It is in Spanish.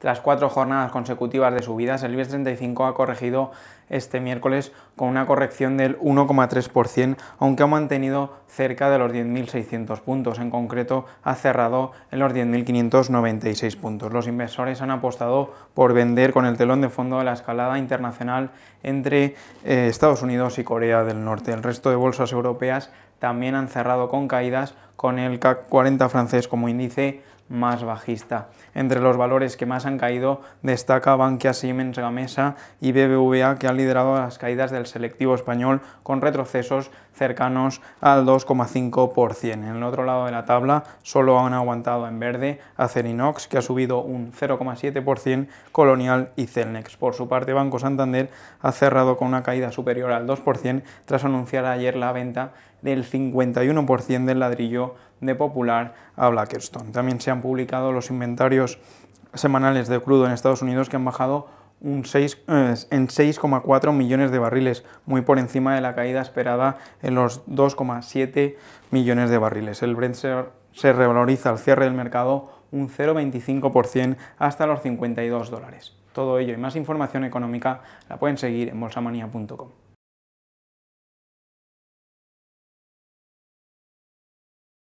Tras cuatro jornadas consecutivas de subidas, el IBEX 35 ha corregido este miércoles con una corrección del 1,3%, aunque ha mantenido cerca de los 10.600 puntos, en concreto ha cerrado en los 10.596 puntos. Los inversores han apostado por vender con el telón de fondo de la escalada internacional entre eh, Estados Unidos y Corea del Norte. El resto de bolsas europeas también han cerrado con caídas, con el CAC 40 francés como índice más bajista. Entre los valores que más han caído destaca Bankia Siemens Gamesa y BBVA que han liderado las caídas del selectivo español con retrocesos cercanos al 2 2,5%. En el otro lado de la tabla solo han aguantado en verde Acerinox, que ha subido un 0,7%, Colonial y Celnex. Por su parte, Banco Santander ha cerrado con una caída superior al 2% tras anunciar ayer la venta del 51% del ladrillo de Popular a Blackstone. También se han publicado los inventarios semanales de crudo en Estados Unidos que han bajado eh, en 6,4 millones de barriles, muy por encima de la caída esperada en los 2,7 millones de barriles. El Brent se, revaloriza al cierre del mercado un 0,25% hasta los 52 dólares. Todo ello y más información económica la pueden seguir en bolsamanía.com.